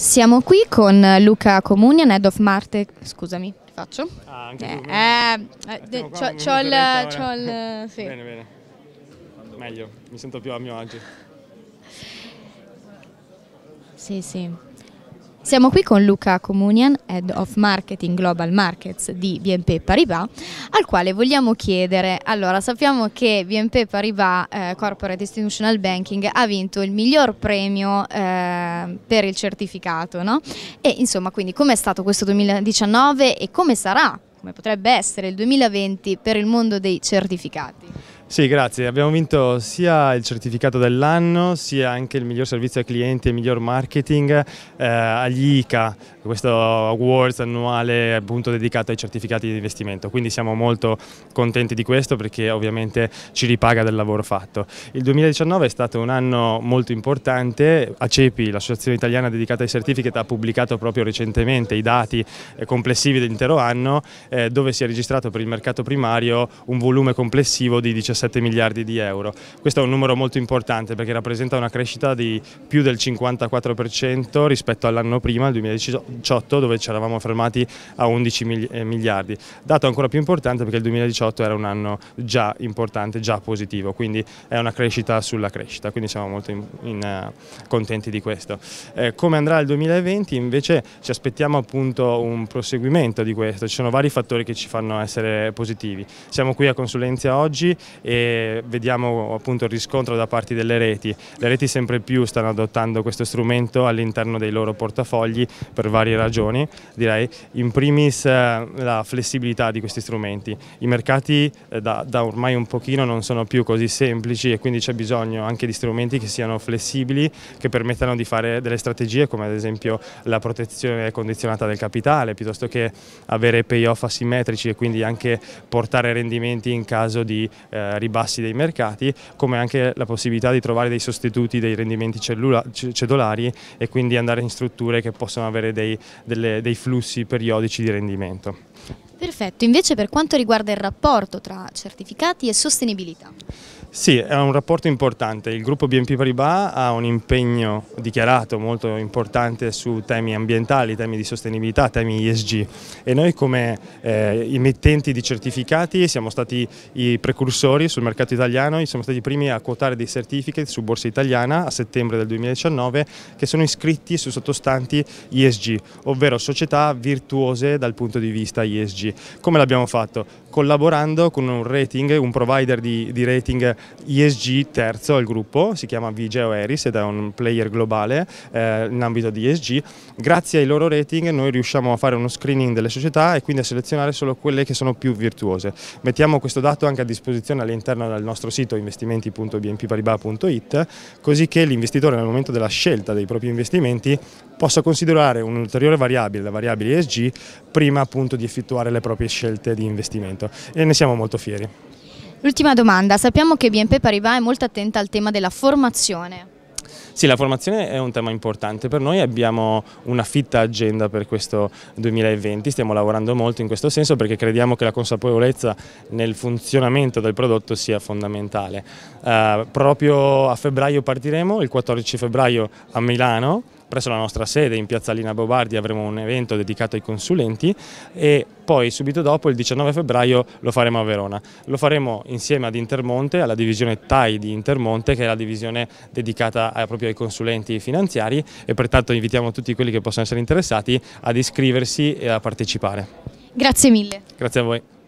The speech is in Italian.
Siamo qui con Luca Comunian, Head of Marte, scusami, faccio? Ah, anche eh, tu? Eh, eh, eh c'ho, il... il sì. bene, bene. Meglio, mi sento più a mio agio. Sì, sì. Siamo qui con Luca Comunian, Head of Marketing Global Markets di BNP Paribas, al quale vogliamo chiedere, allora sappiamo che BNP Paribas eh, Corporate Institutional Banking ha vinto il miglior premio eh, per il certificato, no? E insomma, quindi com'è stato questo 2019 e come sarà, come potrebbe essere il 2020 per il mondo dei certificati? Sì, grazie. Abbiamo vinto sia il certificato dell'anno, sia anche il miglior servizio ai clienti e il miglior marketing eh, agli ICA, questo awards annuale appunto dedicato ai certificati di investimento. Quindi siamo molto contenti di questo perché ovviamente ci ripaga del lavoro fatto. Il 2019 è stato un anno molto importante. ACEPI, l'associazione italiana dedicata ai certificati, ha pubblicato proprio recentemente i dati eh, complessivi dell'intero anno, eh, dove si è registrato per il mercato primario un volume complessivo di 17 7 miliardi di euro. Questo è un numero molto importante perché rappresenta una crescita di più del 54% rispetto all'anno prima, il 2018, dove ci eravamo fermati a 11 eh, miliardi. Dato ancora più importante perché il 2018 era un anno già importante, già positivo, quindi è una crescita sulla crescita, quindi siamo molto in, in, eh, contenti di questo. Eh, come andrà il 2020 invece ci aspettiamo appunto un proseguimento di questo, ci sono vari fattori che ci fanno essere positivi. Siamo qui a consulenza oggi e vediamo appunto il riscontro da parte delle reti. Le reti sempre più stanno adottando questo strumento all'interno dei loro portafogli per varie ragioni, direi in primis eh, la flessibilità di questi strumenti. I mercati eh, da, da ormai un pochino non sono più così semplici e quindi c'è bisogno anche di strumenti che siano flessibili, che permettano di fare delle strategie come ad esempio la protezione condizionata del capitale, piuttosto che avere payoff asimmetrici e quindi anche portare rendimenti in caso di eh, ribassi dei mercati, come anche la possibilità di trovare dei sostituti dei rendimenti cedolari e quindi andare in strutture che possono avere dei, delle, dei flussi periodici di rendimento. Perfetto, invece per quanto riguarda il rapporto tra certificati e sostenibilità? Sì, è un rapporto importante. Il gruppo BNP Paribas ha un impegno dichiarato molto importante su temi ambientali, temi di sostenibilità, temi ESG e noi come eh, emittenti di certificati siamo stati i precursori sul mercato italiano, siamo stati i primi a quotare dei certificati su Borsa Italiana a settembre del 2019 che sono iscritti su sottostanti ESG, ovvero società virtuose dal punto di vista ESG. Come l'abbiamo fatto? Collaborando con un rating, un provider di, di rating ISG terzo al gruppo, si chiama Vigeo Eris ed è un player globale eh, in ambito di ISG. Grazie ai loro rating noi riusciamo a fare uno screening delle società e quindi a selezionare solo quelle che sono più virtuose. Mettiamo questo dato anche a disposizione all'interno del nostro sito investimenti.bnpparibas.it così che l'investitore nel momento della scelta dei propri investimenti possa considerare un'ulteriore variabile, la variabile ESG, prima appunto di effettuare le proprie scelte di investimento e ne siamo molto fieri. L'ultima domanda, sappiamo che BNP Paribas è molto attenta al tema della formazione. Sì, la formazione è un tema importante per noi, abbiamo una fitta agenda per questo 2020, stiamo lavorando molto in questo senso perché crediamo che la consapevolezza nel funzionamento del prodotto sia fondamentale. Eh, proprio a febbraio partiremo, il 14 febbraio a Milano, presso la nostra sede in Piazza Lina Bobardi avremo un evento dedicato ai consulenti e poi subito dopo il 19 febbraio lo faremo a Verona. Lo faremo insieme ad Intermonte, alla divisione TAI di Intermonte che è la divisione dedicata eh, proprio ai consulenti finanziari e pertanto invitiamo tutti quelli che possono essere interessati ad iscriversi e a partecipare. Grazie mille. Grazie a voi.